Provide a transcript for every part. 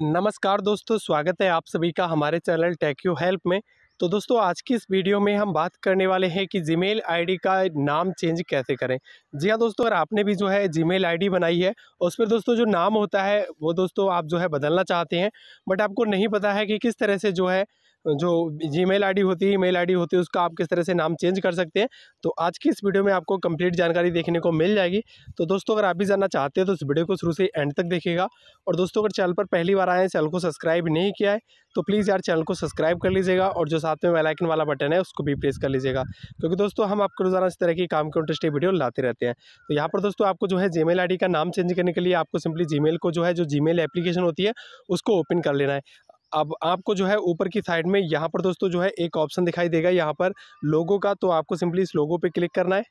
नमस्कार दोस्तों स्वागत है आप सभी का हमारे चैनल टेक्यू हेल्प में तो दोस्तों आज की इस वीडियो में हम बात करने वाले हैं कि जीमेल आईडी का नाम चेंज कैसे करें जी हाँ दोस्तों अगर आपने भी जो है जीमेल आईडी बनाई है उस पर दोस्तों जो नाम होता है वो दोस्तों आप जो है बदलना चाहते हैं बट आपको नहीं पता है कि किस तरह से जो है जो जी मेल आई होती है मेल आई होती है उसका आप किस तरह से नाम चेंज कर सकते हैं तो आज की इस वीडियो में आपको कंप्लीट जानकारी देखने को मिल जाएगी तो दोस्तों अगर आप भी जानना चाहते हैं तो इस वीडियो को शुरू से एंड तक देखिएगा और दोस्तों अगर चैनल पर पहली बार आए हैं चैनल को सब्सक्राइब नहीं किया है तो प्लीज़ यार चैनल को सब्सक्राइब कर लीजिएगा और जो साथ में वेलाइकन वाला बटन है उसको भी प्रेस कर लीजिएगा क्योंकि दोस्तों हम आपको रोज़ाना इस तरह की काम के इंटरेस्टिंग वीडियो लाते रहते हैं तो यहाँ पर दोस्तों आपको जो है जी मेल का नाम चेंज करने के लिए आपको सिंपली जी को जो है जो जी एप्लीकेशन होती है उसको ओपन कर लेना है अब आपको जो है ऊपर की साइड में यहाँ पर दोस्तों जो है एक ऑप्शन दिखाई देगा यहाँ पर लोगों का तो आपको सिंपली इस लोगो पर क्लिक करना है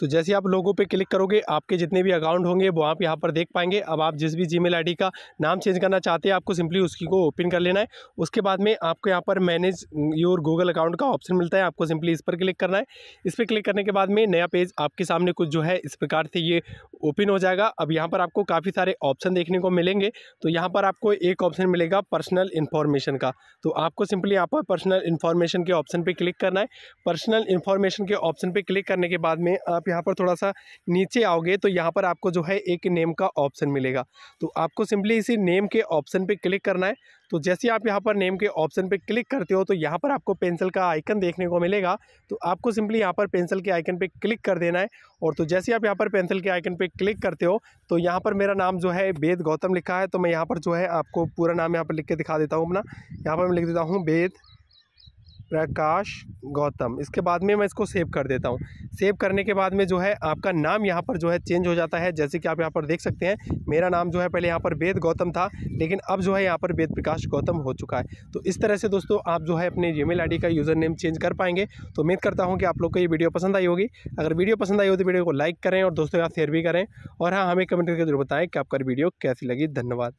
तो जैसे आप लोगों पे क्लिक करोगे आपके जितने भी अकाउंट होंगे वो आप यहाँ पर देख पाएंगे अब आप जिस भी जीमेल आईडी का नाम चेंज करना चाहते हैं आपको सिंपली उसकी को ओपन कर लेना है उसके बाद में आपको यहाँ पर मैनेज योर गूगल अकाउंट का ऑप्शन मिलता है आपको सिंपली इस पर क्लिक करना है इस पर क्लिक करने के बाद में नया पेज आपके सामने कुछ जो है इस प्रकार से ये ओपन हो जाएगा अब यहाँ पर आपको काफ़ी सारे ऑप्शन देखने को मिलेंगे तो यहाँ पर आपको एक ऑप्शन मिलेगा पर्सनल इन्फॉर्मेशन का तो आपको सिंपली यहाँ पर पर्सनल इन्फॉर्मेशन के ऑप्शन पर क्लिक करना है पर्सनल इन्फॉर्मेशन के ऑप्शन पर क्लिक करने के बाद में आप यहाँ पर थोड़ा सा नीचे आओगे तो यहाँ पर आपको जो है एक नेम का ऑप्शन मिलेगा तो आपको सिंपली इसी नेम के ऑप्शन पर क्लिक करना है तो जैसे आप यहाँ पर नेम के ऑप्शन पर क्लिक करते हो तो यहाँ पर आपको पेंसिल का आइकन देखने को मिलेगा तो आपको सिंपली यहाँ पर पेंसिल के आइकन पर क्लिक कर देना है और तो जैसे आप यहाँ पर पेंसिल के आइकन पर क्लिक करते हो तो यहाँ पर मेरा नाम जो है वेद गौतम लिखा है तो मैं यहाँ पर जो है आपको पूरा नाम यहाँ पर लिख के दिखा देता हूँ अपना यहाँ पर मैं लिख देता हूँ वेद प्रकाश गौतम इसके बाद में मैं इसको सेव कर देता हूँ सेव करने के बाद में जो है आपका नाम यहाँ पर जो है चेंज हो जाता है जैसे कि आप यहाँ पर देख सकते हैं मेरा नाम जो है पहले यहाँ पर वेद गौतम था लेकिन अब जो है यहाँ पर वेद प्रकाश गौतम हो चुका है तो इस तरह से दोस्तों आप जो है अपने आई डी का यूज़र नेम चेंज कर पाएंगे तो उम्मीद करता हूँ कि आप लोग को ये वीडियो पसंद आई होगी अगर वीडियो पसंद आई हो तो वीडियो को लाइक करें और दोस्तों के साथ शेयर भी करें और हाँ हमें कमेंट करके जरूर बताएँ कि आपका वीडियो कैसी लगी धन्यवाद